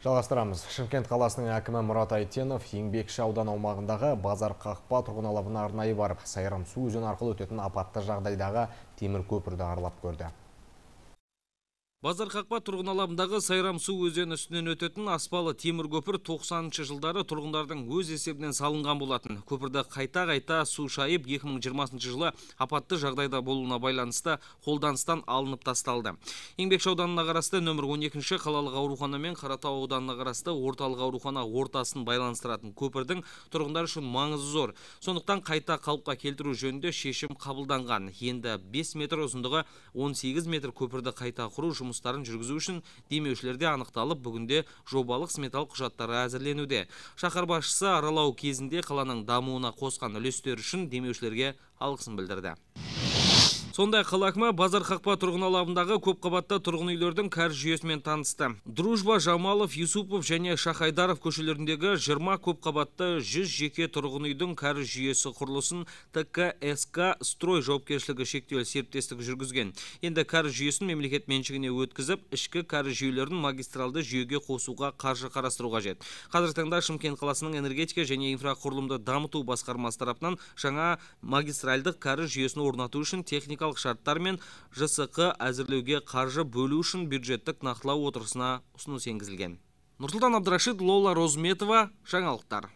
Жалғастырамыз. Шымкент қаласының әкімі Мұрат Айтенов еңбекші аудан аумағындағы базар қақпа тұрғын алабына арнайы барып, сайрам су өзен арқылы өтетін апатты жағдайдағы темір көпірді аралап көрді. Базар қақпа тұрғын алабындағы Сайрам су өзені үстінен өтетін аспалы темір көпір 90 жылдары тұрғындардың өз есебінен салынған болатын. Көпірді қайта-қайта су шайып 2020 жылы апатты жағдайда болуына байланысты қолданыстан алынып тасталды. Еңбекші ауданына қарасты нөмір 12-ші қалалық аурухана мен Қаратау ауданына қарасты орталық аурухана ортасын байланыстыратын көпірдің тұрғындар үшін маңызы зор. Сондықтан қайта қалыпқа келтіру жөнінде шешім қабылданған. Енді 5 метр ұзындығы 18 метр көпірді қайта құру жұмыстарын жүргізу үшін демеушілер де анықталып бүгінде жобалық сметалық құжаттары әзірленуде шаһар басшысы аралау кезінде қаланың дамуына қосқан үлестері үшін демеушілерге алғысын білдірді сондай ақ қала базар қақпа тұрғын алабындағы көпқабатты тұрғын үйлердің кәріз жүйесімен танысты дружба жамалов юсупов және шахайдаров көшелеріндегі 20 көпқабатты жүз жеке тұрғын үйдің кәріз жүйесі құрылысын ткск строй жауапкершілігі шектеулі серіктестігі жүргізген енді кәріз жүйесін мемлекет меншігіне өткізіп ішкі кәріз жүйелерін магистралды жүйеге қосуға қаржы қарастыру қажет қазіргі таңда шымкент қаласының энергетика және инфрақұрылымды дамыту басқармасы тарапынан жаңа магистральдық кәріз жүйесін орнату үшін техникалық техникалық шарттар мен жсқ әзірлеуге қаржы бөлу үшін бюджеттік нақтылау отырысына ұсыныс енгізілген нұрсұлтан әбдірашит лола розметова жаңалықтар